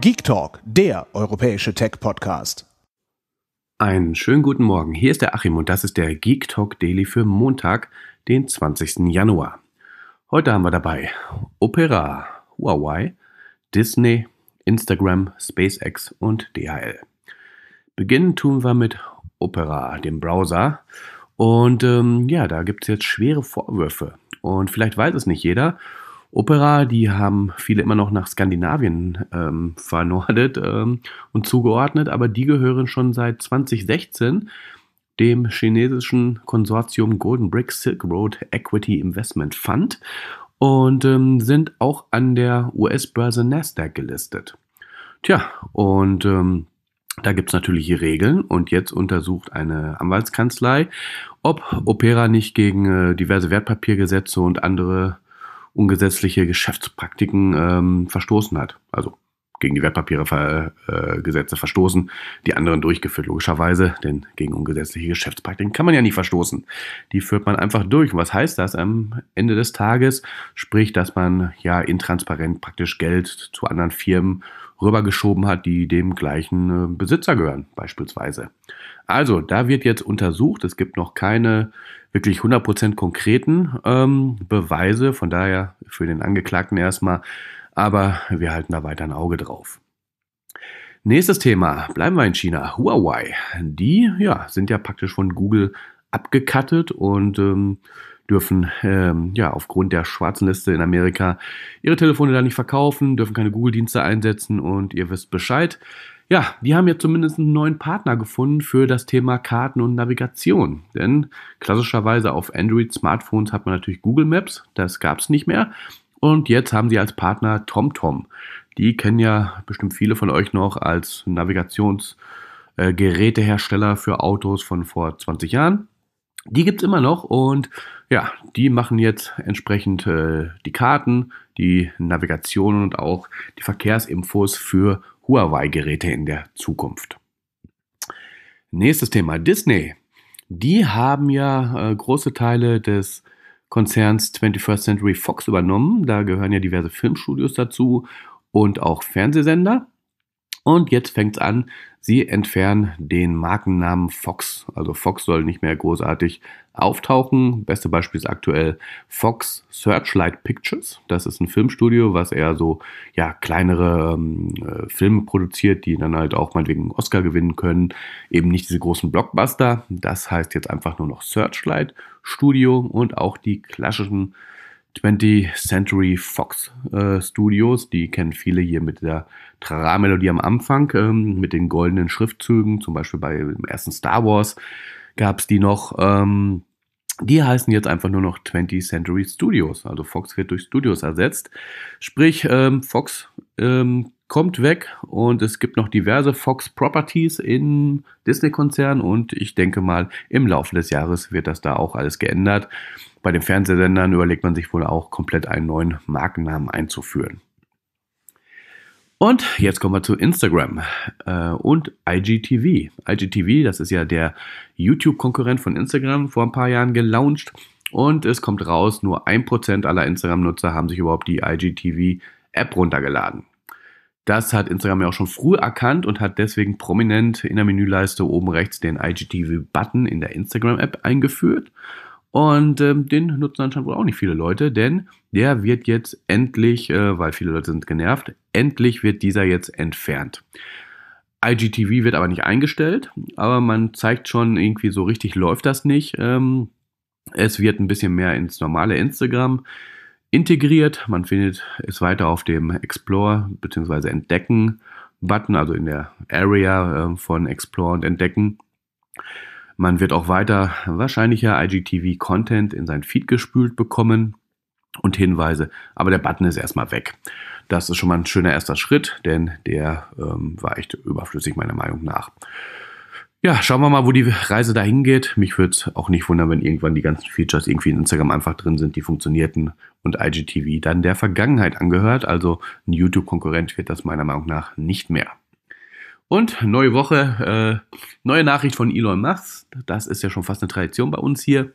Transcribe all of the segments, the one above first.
Geek Talk, der europäische Tech-Podcast. Einen schönen guten Morgen. Hier ist der Achim und das ist der Geek Talk Daily für Montag, den 20. Januar. Heute haben wir dabei Opera, Huawei, Disney, Instagram, SpaceX und DHL. Beginnen tun wir mit Opera, dem Browser. Und ähm, ja, da gibt es jetzt schwere Vorwürfe. Und vielleicht weiß es nicht jeder. Opera, die haben viele immer noch nach Skandinavien ähm, vernordet ähm, und zugeordnet, aber die gehören schon seit 2016 dem chinesischen Konsortium Golden Brick Silk Road Equity Investment Fund und ähm, sind auch an der US-Börse Nasdaq gelistet. Tja, und ähm, da gibt es natürlich Regeln und jetzt untersucht eine Anwaltskanzlei, ob Opera nicht gegen äh, diverse Wertpapiergesetze und andere ungesetzliche Geschäftspraktiken ähm, verstoßen hat. Also gegen die Wertpapieregesetze äh, verstoßen, die anderen durchgeführt, logischerweise, denn gegen ungesetzliche Geschäftspraktiken kann man ja nicht verstoßen. Die führt man einfach durch. Und was heißt das am Ende des Tages? Sprich, dass man ja intransparent praktisch Geld zu anderen Firmen rübergeschoben hat, die dem gleichen äh, Besitzer gehören, beispielsweise. Also, da wird jetzt untersucht. Es gibt noch keine wirklich 100% konkreten ähm, Beweise, von daher für den Angeklagten erstmal. Aber wir halten da weiter ein Auge drauf. Nächstes Thema, bleiben wir in China. Huawei. Die ja, sind ja praktisch von Google abgekattet und ähm, dürfen ähm, ja aufgrund der schwarzen Liste in Amerika ihre Telefone da nicht verkaufen, dürfen keine Google-Dienste einsetzen und ihr wisst Bescheid. Ja, die haben jetzt zumindest einen neuen Partner gefunden für das Thema Karten und Navigation. Denn klassischerweise auf Android-Smartphones hat man natürlich Google Maps, das gab es nicht mehr. Und jetzt haben sie als Partner TomTom. Die kennen ja bestimmt viele von euch noch als Navigationsgerätehersteller äh, für Autos von vor 20 Jahren. Die gibt es immer noch und ja, die machen jetzt entsprechend äh, die Karten, die Navigation und auch die Verkehrsinfos für Huawei-Geräte in der Zukunft. Nächstes Thema, Disney. Die haben ja äh, große Teile des Konzerns 21st Century Fox übernommen. Da gehören ja diverse Filmstudios dazu und auch Fernsehsender. Und jetzt fängt's an. Sie entfernen den Markennamen Fox. Also Fox soll nicht mehr großartig auftauchen. Beste Beispiel ist aktuell Fox Searchlight Pictures. Das ist ein Filmstudio, was eher so ja, kleinere ähm, äh, Filme produziert, die dann halt auch meinetwegen Oscar gewinnen können. Eben nicht diese großen Blockbuster. Das heißt jetzt einfach nur noch Searchlight Studio und auch die klassischen 20th Century Fox äh, Studios. Die kennen viele hier mit der Trara-Melodie am Anfang, ähm, mit den goldenen Schriftzügen, zum Beispiel bei dem ersten Star Wars gab es die noch. Ähm, die heißen jetzt einfach nur noch 20th Century Studios. Also Fox wird durch Studios ersetzt. Sprich, ähm, Fox ähm, kommt weg und es gibt noch diverse Fox Properties im Disney-Konzern und ich denke mal, im Laufe des Jahres wird das da auch alles geändert. Bei den Fernsehsendern überlegt man sich wohl auch komplett einen neuen Markennamen einzuführen. Und jetzt kommen wir zu Instagram äh, und IGTV. IGTV, das ist ja der YouTube-Konkurrent von Instagram, vor ein paar Jahren gelauncht. Und es kommt raus, nur 1% aller Instagram-Nutzer haben sich überhaupt die IGTV-App runtergeladen. Das hat Instagram ja auch schon früh erkannt und hat deswegen prominent in der Menüleiste oben rechts den IGTV-Button in der Instagram-App eingeführt. Und ähm, den nutzen anscheinend wohl auch nicht viele Leute, denn der wird jetzt endlich, äh, weil viele Leute sind genervt, endlich wird dieser jetzt entfernt. IGTV wird aber nicht eingestellt, aber man zeigt schon irgendwie so richtig läuft das nicht. Ähm, es wird ein bisschen mehr ins normale Instagram integriert. Man findet es weiter auf dem Explore bzw. Entdecken-Button, also in der Area äh, von Explore und Entdecken. Man wird auch weiter wahrscheinlicher IGTV-Content in sein Feed gespült bekommen und Hinweise, aber der Button ist erstmal weg. Das ist schon mal ein schöner erster Schritt, denn der ähm, war echt überflüssig meiner Meinung nach ja, schauen wir mal, wo die Reise dahin geht. Mich würde es auch nicht wundern, wenn irgendwann die ganzen Features irgendwie in Instagram einfach drin sind, die funktionierten und IGTV dann der Vergangenheit angehört. Also ein YouTube-Konkurrent wird das meiner Meinung nach nicht mehr. Und neue Woche, äh, neue Nachricht von Elon Musk. Das ist ja schon fast eine Tradition bei uns hier.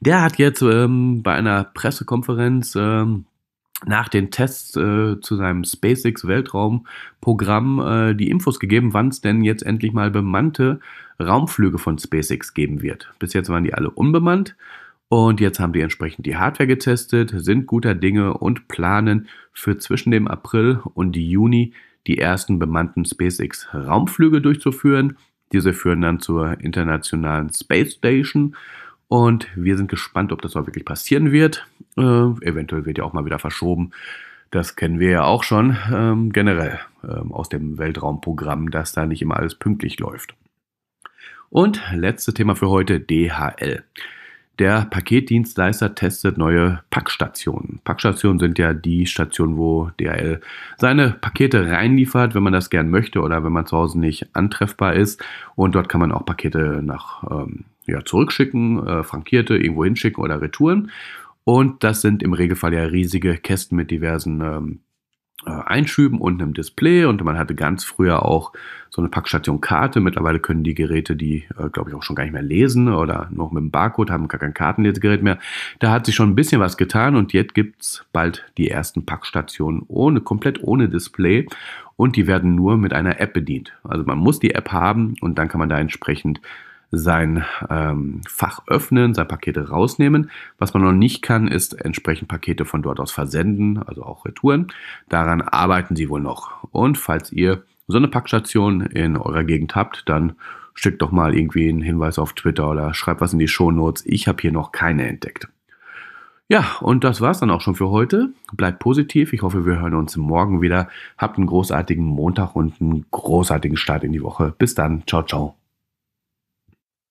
Der hat jetzt ähm, bei einer Pressekonferenz ähm, nach den Tests äh, zu seinem SpaceX Weltraumprogramm äh, die Infos gegeben, wann es denn jetzt endlich mal bemannte Raumflüge von SpaceX geben wird. Bis jetzt waren die alle unbemannt und jetzt haben die entsprechend die Hardware getestet, sind guter Dinge und planen für zwischen dem April und Juni die ersten bemannten SpaceX Raumflüge durchzuführen. Diese führen dann zur internationalen Space Station und wir sind gespannt, ob das auch wirklich passieren wird. Äh, eventuell wird ja auch mal wieder verschoben. Das kennen wir ja auch schon ähm, generell ähm, aus dem Weltraumprogramm, dass da nicht immer alles pünktlich läuft. Und letztes Thema für heute, DHL. Der Paketdienstleister testet neue Packstationen. Packstationen sind ja die Stationen, wo DHL seine Pakete reinliefert, wenn man das gern möchte oder wenn man zu Hause nicht antreffbar ist. Und dort kann man auch Pakete nach ähm, ja, zurückschicken, äh, frankierte, irgendwo hinschicken oder Retouren. Und das sind im Regelfall ja riesige Kästen mit diversen ähm, äh, Einschüben und einem Display und man hatte ganz früher auch so eine Packstation Karte. Mittlerweile können die Geräte die, äh, glaube ich, auch schon gar nicht mehr lesen oder noch mit dem Barcode haben gar kein Kartenlesegerät mehr. Da hat sich schon ein bisschen was getan und jetzt gibt es bald die ersten Packstationen ohne, komplett ohne Display und die werden nur mit einer App bedient. Also man muss die App haben und dann kann man da entsprechend sein ähm, Fach öffnen, sein Pakete rausnehmen. Was man noch nicht kann, ist entsprechend Pakete von dort aus versenden, also auch Retouren. Daran arbeiten sie wohl noch. Und falls ihr so eine Packstation in eurer Gegend habt, dann schickt doch mal irgendwie einen Hinweis auf Twitter oder schreibt was in die Shownotes. Ich habe hier noch keine entdeckt. Ja, und das war's dann auch schon für heute. Bleibt positiv. Ich hoffe, wir hören uns morgen wieder. Habt einen großartigen Montag und einen großartigen Start in die Woche. Bis dann. Ciao, ciao